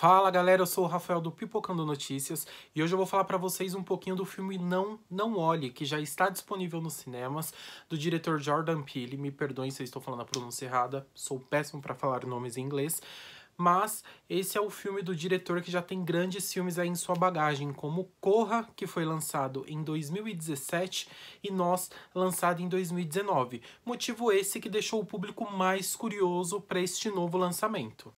Fala galera, eu sou o Rafael do Pipocando Notícias e hoje eu vou falar para vocês um pouquinho do filme Não Não Olhe, que já está disponível nos cinemas, do diretor Jordan Peele. Me perdoem se eu estou falando a pronúncia errada, sou péssimo para falar nomes em inglês. Mas esse é o filme do diretor que já tem grandes filmes aí em sua bagagem, como Corra, que foi lançado em 2017, e Nós, lançado em 2019. Motivo esse que deixou o público mais curioso para este novo lançamento.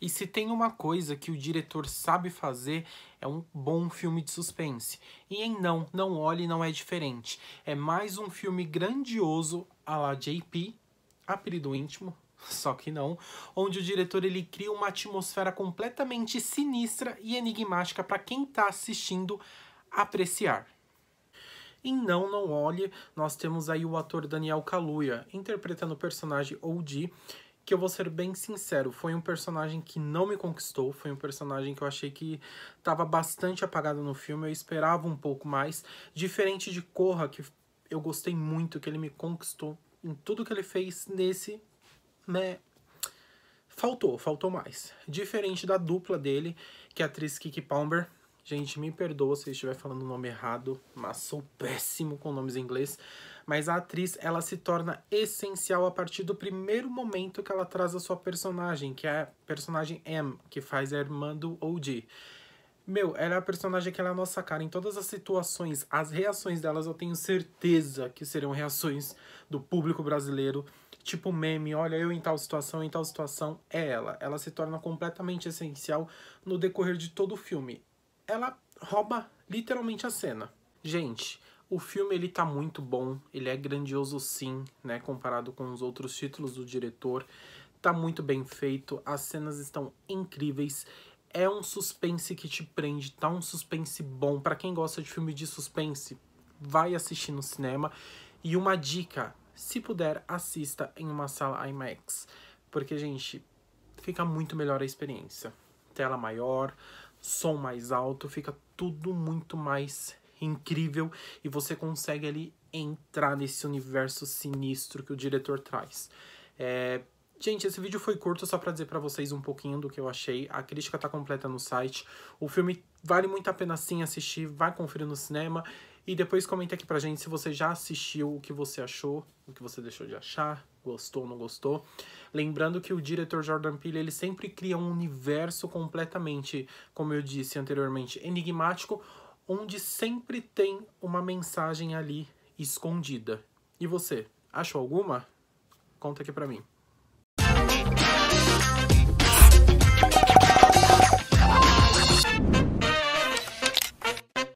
E se tem uma coisa que o diretor sabe fazer, é um bom filme de suspense. E em Não, Não Olhe não é diferente. É mais um filme grandioso à la JP, apelido íntimo, só que não, onde o diretor ele cria uma atmosfera completamente sinistra e enigmática para quem está assistindo apreciar. Em Não Não Olhe, nós temos aí o ator Daniel Kaluuya interpretando o personagem Oldie, que eu vou ser bem sincero, foi um personagem que não me conquistou, foi um personagem que eu achei que estava bastante apagado no filme, eu esperava um pouco mais, diferente de Corra, que eu gostei muito, que ele me conquistou em tudo que ele fez nesse, né, faltou, faltou mais. Diferente da dupla dele, que é a atriz Kiki Palmer. Gente, me perdoa se eu estiver falando o nome errado, mas sou péssimo com nomes em inglês mas a atriz ela se torna essencial a partir do primeiro momento que ela traz a sua personagem, que é a personagem M, que faz a irmã do OG. Meu, ela é a personagem que ela é a nossa cara. Em todas as situações, as reações delas eu tenho certeza que serão reações do público brasileiro. Tipo meme, olha, eu em tal situação, em tal situação, é ela. Ela se torna completamente essencial no decorrer de todo o filme. Ela rouba literalmente a cena. Gente, o filme ele tá muito bom, ele é grandioso sim, né, comparado com os outros títulos do diretor. Tá muito bem feito, as cenas estão incríveis. É um suspense que te prende, tá um suspense bom. Para quem gosta de filme de suspense, vai assistir no cinema. E uma dica, se puder, assista em uma sala IMAX, porque gente, fica muito melhor a experiência. Tela maior, som mais alto, fica tudo muito mais incrível e você consegue ali entrar nesse universo sinistro que o diretor traz. É... Gente, esse vídeo foi curto só para dizer para vocês um pouquinho do que eu achei. A crítica tá completa no site. O filme vale muito a pena sim assistir, vai conferir no cinema e depois comenta aqui pra gente se você já assistiu, o que você achou, o que você deixou de achar, gostou ou não gostou. Lembrando que o diretor Jordan Peele, ele sempre cria um universo completamente, como eu disse anteriormente, enigmático onde sempre tem uma mensagem ali escondida. E você, achou alguma? Conta aqui para mim.